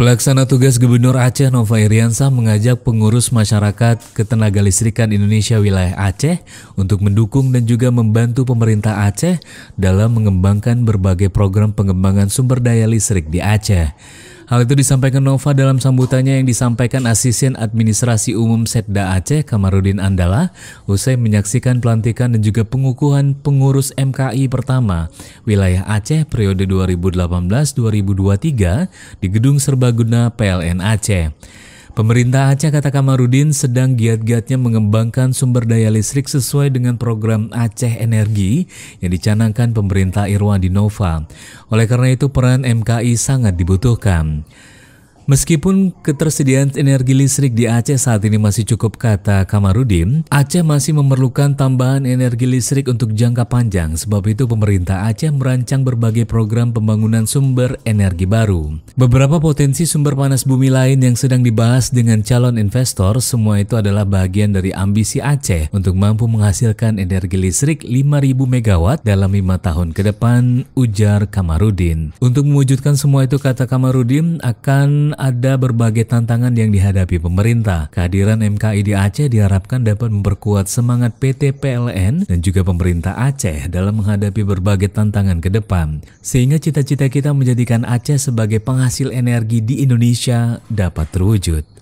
Pelaksana tugas Gubernur Aceh Nova Iriansa mengajak pengurus masyarakat ketenaga listrikan Indonesia wilayah Aceh untuk mendukung dan juga membantu pemerintah Aceh dalam mengembangkan berbagai program pengembangan sumber daya listrik di Aceh. Hal itu disampaikan Nova dalam sambutannya yang disampaikan Asisten Administrasi Umum Setda Aceh Kamarudin Andala usai menyaksikan pelantikan dan juga pengukuhan pengurus MKI pertama wilayah Aceh periode 2018-2023 di Gedung Serbaguna PLN Aceh. Pemerintah Aceh kata Kamarudin sedang giat-giatnya mengembangkan sumber daya listrik sesuai dengan program Aceh Energi yang dicanangkan pemerintah Irwandi Nova. Oleh karena itu peran MKI sangat dibutuhkan. Meskipun ketersediaan energi listrik di Aceh saat ini masih cukup kata Kamarudin, Aceh masih memerlukan tambahan energi listrik untuk jangka panjang. Sebab itu pemerintah Aceh merancang berbagai program pembangunan sumber energi baru. Beberapa potensi sumber panas bumi lain yang sedang dibahas dengan calon investor, semua itu adalah bagian dari ambisi Aceh untuk mampu menghasilkan energi listrik 5000 MW dalam lima tahun ke depan, ujar Kamarudin. Untuk mewujudkan semua itu kata Kamarudin akan ada berbagai tantangan yang dihadapi pemerintah. Kehadiran MKI di Aceh diharapkan dapat memperkuat semangat PT PLN dan juga pemerintah Aceh dalam menghadapi berbagai tantangan ke depan. Sehingga cita-cita kita menjadikan Aceh sebagai penghasil energi di Indonesia dapat terwujud.